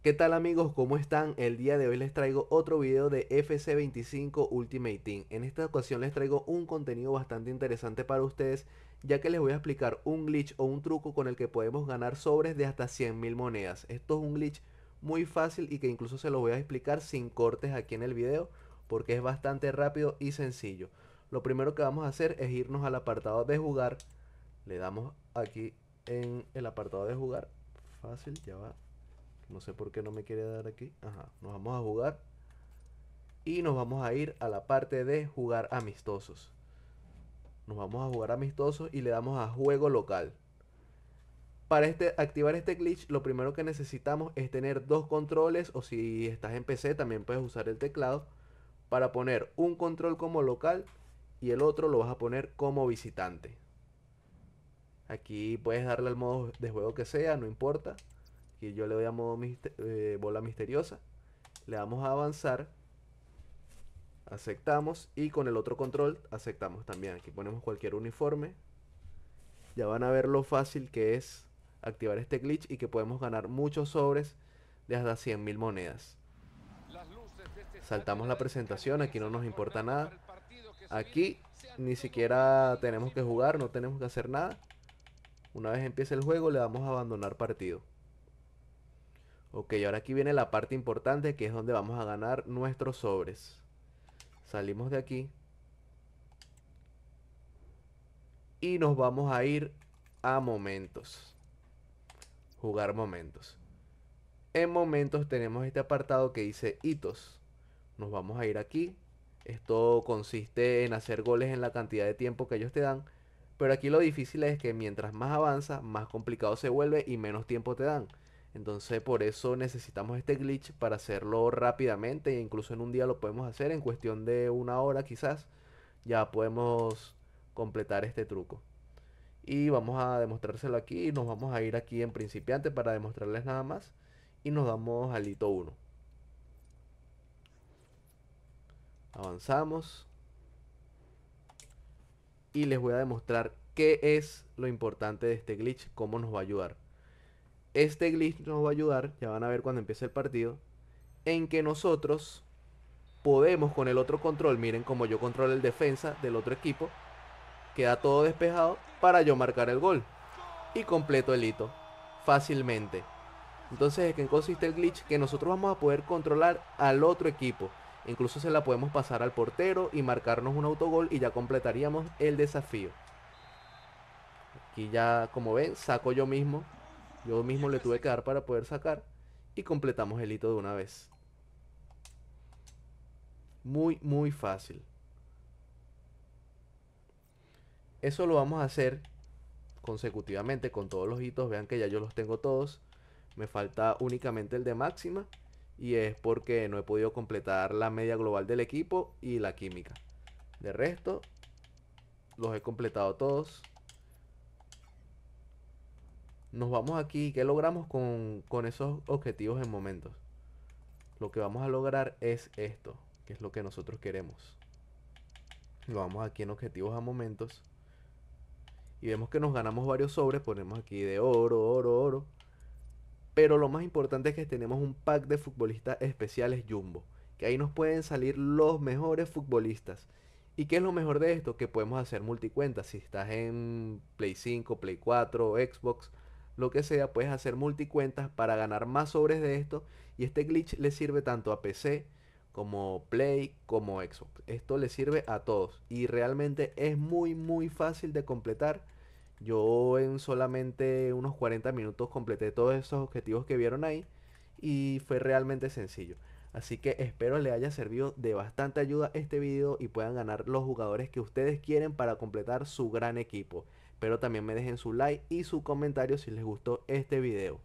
¿Qué tal amigos? ¿Cómo están? El día de hoy les traigo otro video de FC25 Ultimate Team. En esta ocasión les traigo un contenido bastante interesante para ustedes, ya que les voy a explicar un glitch o un truco con el que podemos ganar sobres de hasta 100.000 monedas. Esto es un glitch muy fácil y que incluso se lo voy a explicar sin cortes aquí en el video, porque es bastante rápido y sencillo. Lo primero que vamos a hacer es irnos al apartado de jugar. Le damos aquí en el apartado de jugar. Fácil, ya va no sé por qué no me quiere dar aquí. Ajá, nos vamos a jugar. Y nos vamos a ir a la parte de jugar amistosos. Nos vamos a jugar amistosos y le damos a juego local. Para este, activar este glitch, lo primero que necesitamos es tener dos controles, o si estás en PC también puedes usar el teclado, para poner un control como local y el otro lo vas a poner como visitante. Aquí puedes darle al modo de juego que sea, no importa. Aquí yo le doy a modo eh, bola misteriosa. Le damos a avanzar. Aceptamos y con el otro control aceptamos también. Aquí ponemos cualquier uniforme. Ya van a ver lo fácil que es activar este glitch y que podemos ganar muchos sobres de hasta 100.000 monedas. Saltamos la presentación, aquí no nos importa nada. Aquí ni siquiera tenemos que jugar, no tenemos que hacer nada. Una vez empiece el juego le damos a abandonar partido. Ok, ahora aquí viene la parte importante que es donde vamos a ganar nuestros sobres. Salimos de aquí. Y nos vamos a ir a momentos. Jugar momentos. En momentos tenemos este apartado que dice hitos. Nos vamos a ir aquí. Esto consiste en hacer goles en la cantidad de tiempo que ellos te dan. Pero aquí lo difícil es que mientras más avanza, más complicado se vuelve y menos tiempo te dan. Entonces por eso necesitamos este glitch para hacerlo rápidamente e incluso en un día lo podemos hacer, en cuestión de una hora quizás ya podemos completar este truco. Y vamos a demostrárselo aquí, nos vamos a ir aquí en principiante para demostrarles nada más y nos damos al hito 1. Avanzamos y les voy a demostrar qué es lo importante de este glitch, cómo nos va a ayudar este glitch nos va a ayudar, ya van a ver cuando empiece el partido, en que nosotros podemos con el otro control, miren como yo controlo el defensa del otro equipo, queda todo despejado para yo marcar el gol y completo el hito fácilmente. Entonces, ¿en qué consiste el glitch? Que nosotros vamos a poder controlar al otro equipo. Incluso se la podemos pasar al portero y marcarnos un autogol y ya completaríamos el desafío. Aquí ya, como ven, saco yo mismo yo mismo le tuve que dar para poder sacar y completamos el hito de una vez. Muy, muy fácil. Eso lo vamos a hacer consecutivamente con todos los hitos. Vean que ya yo los tengo todos. Me falta únicamente el de máxima. Y es porque no he podido completar la media global del equipo y la química. De resto, los he completado todos nos vamos aquí, ¿qué logramos con, esos objetivos en momentos? Lo que vamos a lograr es esto, que es lo que nosotros queremos. Lo vamos aquí en objetivos a momentos. Y vemos que nos ganamos varios sobres, ponemos aquí de oro, oro, oro. Pero lo más importante es que tenemos un pack de futbolistas especiales Jumbo. Que ahí nos pueden salir los mejores futbolistas. ¿Y qué es lo mejor de esto? Que podemos hacer multicuentas. Si estás en Play 5, Play 4, Xbox, lo que sea, puedes hacer multicuentas para ganar más sobres de esto. Y este glitch le sirve tanto a PC como Play como Xbox. Esto le sirve a todos. Y realmente es muy muy fácil de completar. Yo en solamente unos 40 minutos completé todos esos objetivos que vieron ahí. Y fue realmente sencillo. Así que espero les haya servido de bastante ayuda este video y puedan ganar los jugadores que ustedes quieren para completar su gran equipo. Pero también me dejen su like y su comentario si les gustó este video.